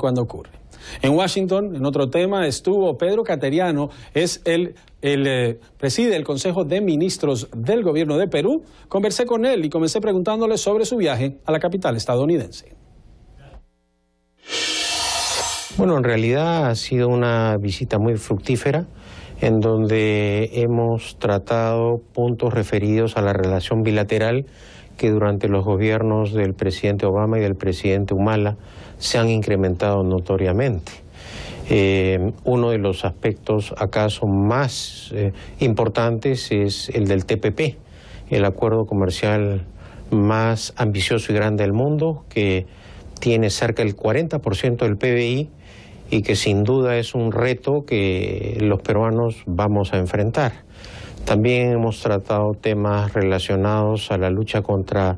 cuando ocurre. En Washington, en otro tema, estuvo Pedro Cateriano, es el, el eh, preside el Consejo de Ministros del Gobierno de Perú. Conversé con él y comencé preguntándole sobre su viaje a la capital estadounidense. Bueno, en realidad ha sido una visita muy fructífera en donde hemos tratado puntos referidos a la relación bilateral que durante los gobiernos del presidente Obama y del presidente Humala se han incrementado notoriamente. Eh, uno de los aspectos acaso más eh, importantes es el del TPP, el acuerdo comercial más ambicioso y grande del mundo, que tiene cerca del 40% del PBI y que sin duda es un reto que los peruanos vamos a enfrentar. También hemos tratado temas relacionados a la lucha contra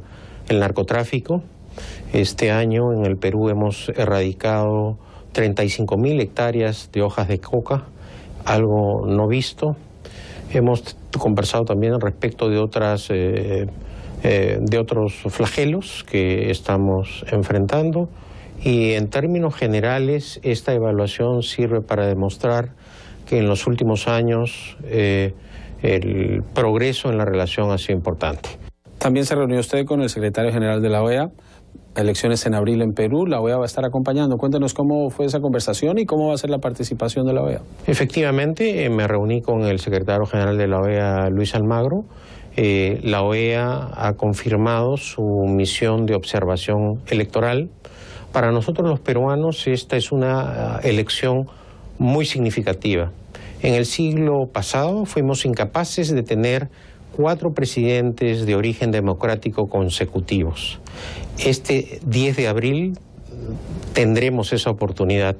el narcotráfico. Este año en el Perú hemos erradicado 35.000 mil hectáreas de hojas de coca, algo no visto. Hemos conversado también respecto de otras eh, eh, de otros flagelos que estamos enfrentando y en términos generales esta evaluación sirve para demostrar que en los últimos años eh, el progreso en la relación ha sido importante. También se reunió usted con el secretario general de la OEA, elecciones en abril en Perú, la OEA va a estar acompañando. cuéntenos cómo fue esa conversación y cómo va a ser la participación de la OEA. Efectivamente, eh, me reuní con el secretario general de la OEA, Luis Almagro, eh, la OEA ha confirmado su misión de observación electoral. Para nosotros los peruanos esta es una ah, elección muy significativa. En el siglo pasado fuimos incapaces de tener cuatro presidentes de origen democrático consecutivos. Este 10 de abril tendremos esa oportunidad.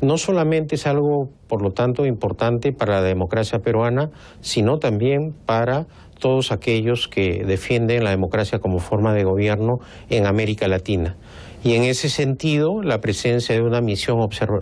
No solamente es algo, por lo tanto, importante para la democracia peruana, sino también para todos aquellos que defienden la democracia como forma de gobierno en América Latina. Y en ese sentido, la presencia de una misión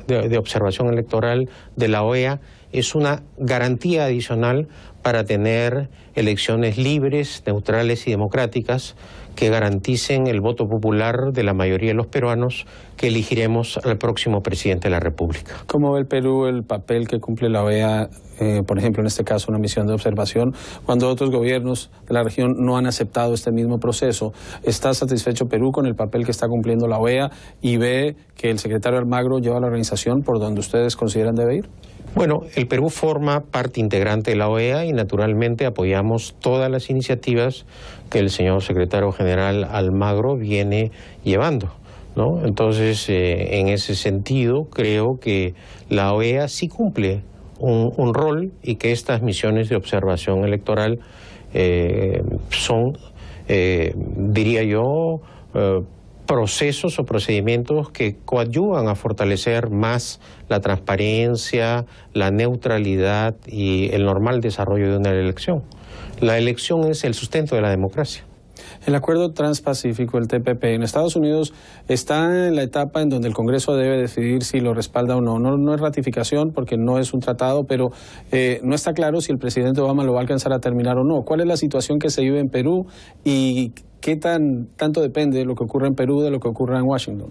de observación electoral de la OEA es una garantía adicional para tener elecciones libres, neutrales y democráticas que garanticen el voto popular de la mayoría de los peruanos que elegiremos al próximo presidente de la República. ¿Cómo ve el Perú el papel que cumple la OEA, eh, por ejemplo, en este caso una misión de observación, cuando otros gobiernos de la región no han aceptado este mismo proceso? ¿Está satisfecho Perú con el papel que está cumpliendo la OEA y ve que el secretario Almagro lleva la organización por donde ustedes consideran debe ir? Bueno, el Perú forma parte integrante de la OEA y naturalmente apoyamos todas las iniciativas que el señor secretario general Almagro viene llevando. Entonces, eh, en ese sentido, creo que la OEA sí cumple un, rol y que estas misiones de observación electoral eh, son, eh, diría yo, procesos o procedimientos que coadyuvan a fortalecer más la transparencia, la neutralidad y el normal desarrollo de una elección. La elección es el sustento de la democracia. El acuerdo transpacífico, el TPP, en Estados Unidos está en la etapa en donde el Congreso debe decidir si lo respalda o no. No, es ratificación porque no es un tratado, pero eh, no está claro si el presidente Obama lo va a alcanzar a terminar o no. ¿Cuál es la situación que se vive en Perú y qué tan, tanto depende de lo que ocurra en Perú de lo que ocurra en Washington?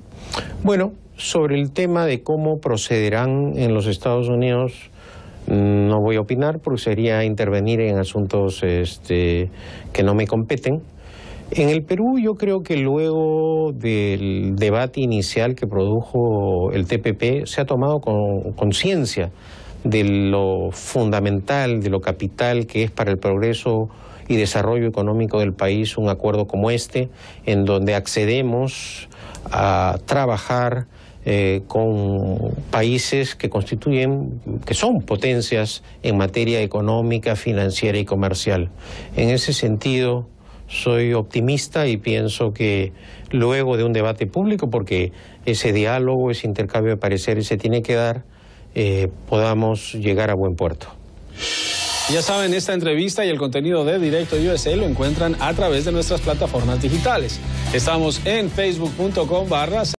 Bueno, sobre el tema de cómo procederán en los Estados Unidos no voy a opinar porque sería intervenir en asuntos este, que no me competen. En el Perú yo creo que luego del debate inicial que produjo el TPP se ha tomado conciencia de lo fundamental, de lo capital que es para el progreso y desarrollo económico del país un acuerdo como este, en donde accedemos a trabajar eh, con países que constituyen, que son potencias en materia económica, financiera y comercial. En ese sentido, soy optimista y pienso que luego de un debate público, porque ese diálogo, ese intercambio de pareceres se tiene que dar, eh, podamos llegar a buen puerto. Ya saben, esta entrevista y el contenido de Directo USA lo encuentran a través de nuestras plataformas digitales. Estamos en facebook.com barra